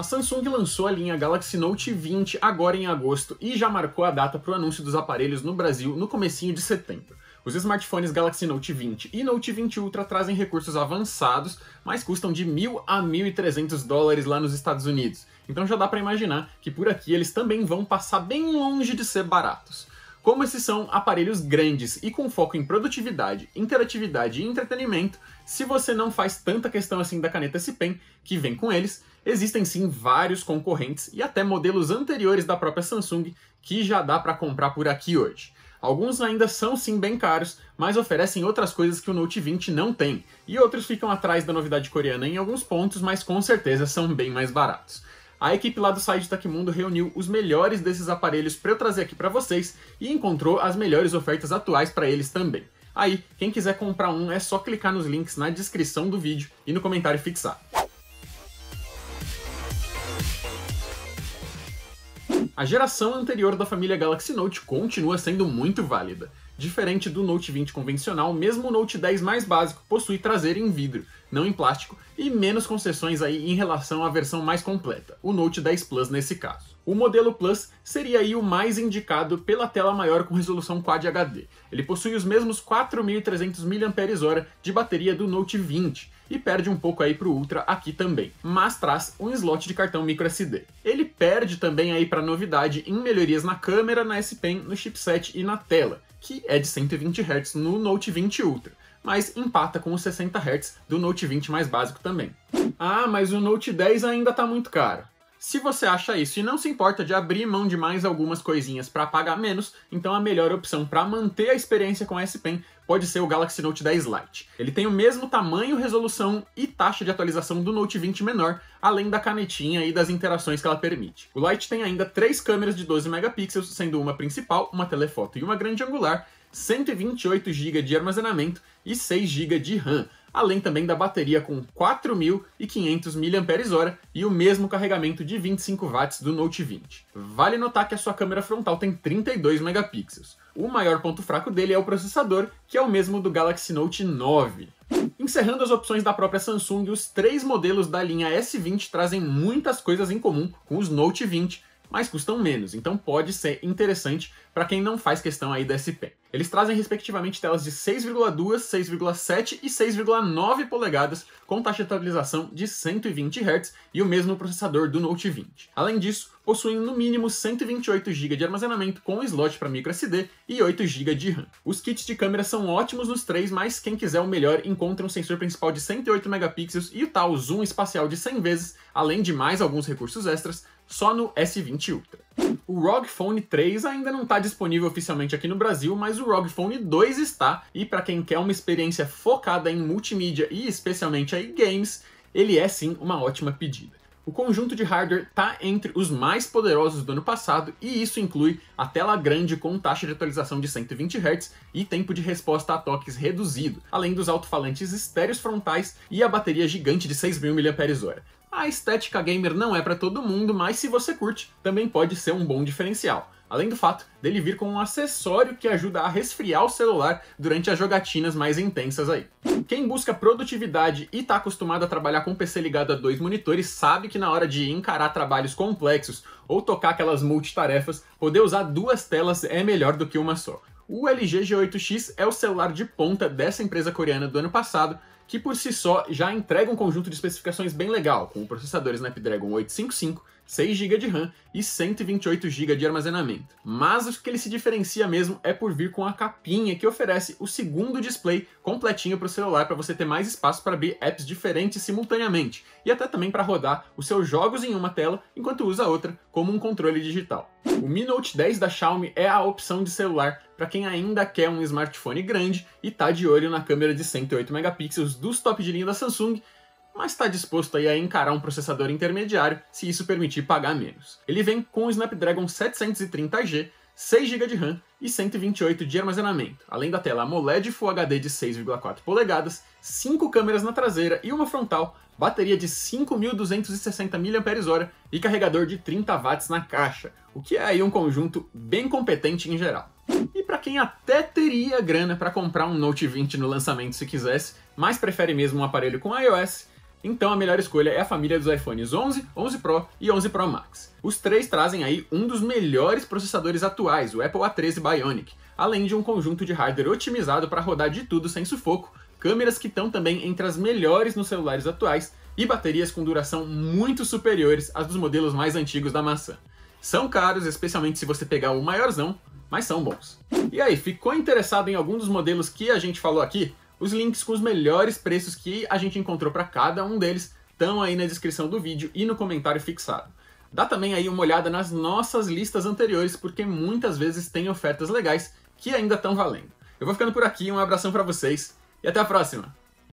A Samsung lançou a linha Galaxy Note 20 agora em agosto e já marcou a data para o anúncio dos aparelhos no Brasil no comecinho de setembro. Os smartphones Galaxy Note 20 e Note 20 Ultra trazem recursos avançados, mas custam de 1.000 a 1.300 dólares lá nos Estados Unidos. Então já dá para imaginar que por aqui eles também vão passar bem longe de ser baratos. Como esses são aparelhos grandes e com foco em produtividade, interatividade e entretenimento, se você não faz tanta questão assim da caneta S-Pen que vem com eles, existem sim vários concorrentes e até modelos anteriores da própria Samsung que já dá para comprar por aqui hoje. Alguns ainda são sim bem caros, mas oferecem outras coisas que o Note 20 não tem, e outros ficam atrás da novidade coreana em alguns pontos, mas com certeza são bem mais baratos. A equipe lá do site Takemundo reuniu os melhores desses aparelhos para eu trazer aqui para vocês e encontrou as melhores ofertas atuais para eles também. Aí, quem quiser comprar um é só clicar nos links na descrição do vídeo e no comentário fixado. A geração anterior da família Galaxy Note continua sendo muito válida. Diferente do Note 20 convencional, mesmo o Note 10 mais básico possui traseira em vidro, não em plástico, e menos concessões aí em relação à versão mais completa, o Note 10 Plus nesse caso. O modelo Plus seria aí o mais indicado pela tela maior com resolução Quad HD. Ele possui os mesmos 4.300 mAh de bateria do Note 20, e perde um pouco aí para o Ultra aqui também, mas traz um slot de cartão microSD. Ele perde também aí para novidade em melhorias na câmera, na S Pen, no chipset e na tela que é de 120 Hz no Note 20 Ultra, mas empata com os 60 Hz do Note 20 mais básico também. Ah, mas o Note 10 ainda está muito caro. Se você acha isso e não se importa de abrir mão de mais algumas coisinhas para pagar menos, então a melhor opção para manter a experiência com S Pen pode ser o Galaxy Note 10 Lite. Ele tem o mesmo tamanho, resolução e taxa de atualização do Note 20 menor, além da canetinha e das interações que ela permite. O Lite tem ainda três câmeras de 12 megapixels, sendo uma principal, uma telefoto e uma grande angular, 128 GB de armazenamento e 6 GB de RAM além também da bateria com 4.500 mAh e o mesmo carregamento de 25 watts do Note 20. Vale notar que a sua câmera frontal tem 32 megapixels. O maior ponto fraco dele é o processador, que é o mesmo do Galaxy Note 9. Encerrando as opções da própria Samsung, os três modelos da linha S20 trazem muitas coisas em comum com os Note 20, mas custam menos, então pode ser interessante para quem não faz questão aí da SP. Eles trazem respectivamente telas de 6,2, 6,7 e 6,9 polegadas, com taxa de atualização de 120 Hz e o mesmo processador do Note 20. Além disso, possuem no mínimo 128 GB de armazenamento com slot para microSD e 8 GB de RAM. Os kits de câmera são ótimos nos três, mas quem quiser o melhor encontra um sensor principal de 108 megapixels e o tal zoom espacial de 100 vezes, além de mais alguns recursos extras, só no S20 Ultra. O ROG Phone 3 ainda não está disponível oficialmente aqui no Brasil, mas o ROG Phone 2 está, e para quem quer uma experiência focada em multimídia e especialmente em games, ele é sim uma ótima pedida. O conjunto de hardware está entre os mais poderosos do ano passado e isso inclui a tela grande com taxa de atualização de 120 Hz e tempo de resposta a toques reduzido, além dos alto-falantes estéreos frontais e a bateria gigante de 6.000 mAh. A estética gamer não é para todo mundo, mas se você curte, também pode ser um bom diferencial. Além do fato dele vir com um acessório que ajuda a resfriar o celular durante as jogatinas mais intensas aí. Quem busca produtividade e está acostumado a trabalhar com PC ligado a dois monitores sabe que na hora de encarar trabalhos complexos ou tocar aquelas multitarefas, poder usar duas telas é melhor do que uma só. O LG G8X é o celular de ponta dessa empresa coreana do ano passado que por si só já entrega um conjunto de especificações bem legal, com o processador Snapdragon 855 6 GB de RAM e 128 GB de armazenamento. Mas o que ele se diferencia mesmo é por vir com a capinha que oferece o segundo display completinho para o celular para você ter mais espaço para abrir apps diferentes simultaneamente e até também para rodar os seus jogos em uma tela enquanto usa a outra como um controle digital. O Mi Note 10 da Xiaomi é a opção de celular para quem ainda quer um smartphone grande e tá de olho na câmera de 108 megapixels dos top de linha da Samsung mas está disposto a encarar um processador intermediário se isso permitir pagar menos. Ele vem com o Snapdragon 730G, 6GB de RAM e 128 de armazenamento, além da tela AMOLED Full HD de 6,4 polegadas, 5 câmeras na traseira e uma frontal, bateria de 5.260 mAh e carregador de 30 watts na caixa, o que é aí um conjunto bem competente em geral. E para quem até teria grana para comprar um Note 20 no lançamento se quisesse, mas prefere mesmo um aparelho com iOS, então a melhor escolha é a família dos iPhones 11, 11 Pro e 11 Pro Max. Os três trazem aí um dos melhores processadores atuais, o Apple A13 Bionic, além de um conjunto de hardware otimizado para rodar de tudo sem sufoco, câmeras que estão também entre as melhores nos celulares atuais e baterias com duração muito superiores às dos modelos mais antigos da maçã. São caros, especialmente se você pegar o maiorzão, mas são bons. E aí, ficou interessado em algum dos modelos que a gente falou aqui? Os links com os melhores preços que a gente encontrou para cada um deles estão aí na descrição do vídeo e no comentário fixado. Dá também aí uma olhada nas nossas listas anteriores, porque muitas vezes tem ofertas legais que ainda estão valendo. Eu vou ficando por aqui, um abração para vocês e até a próxima!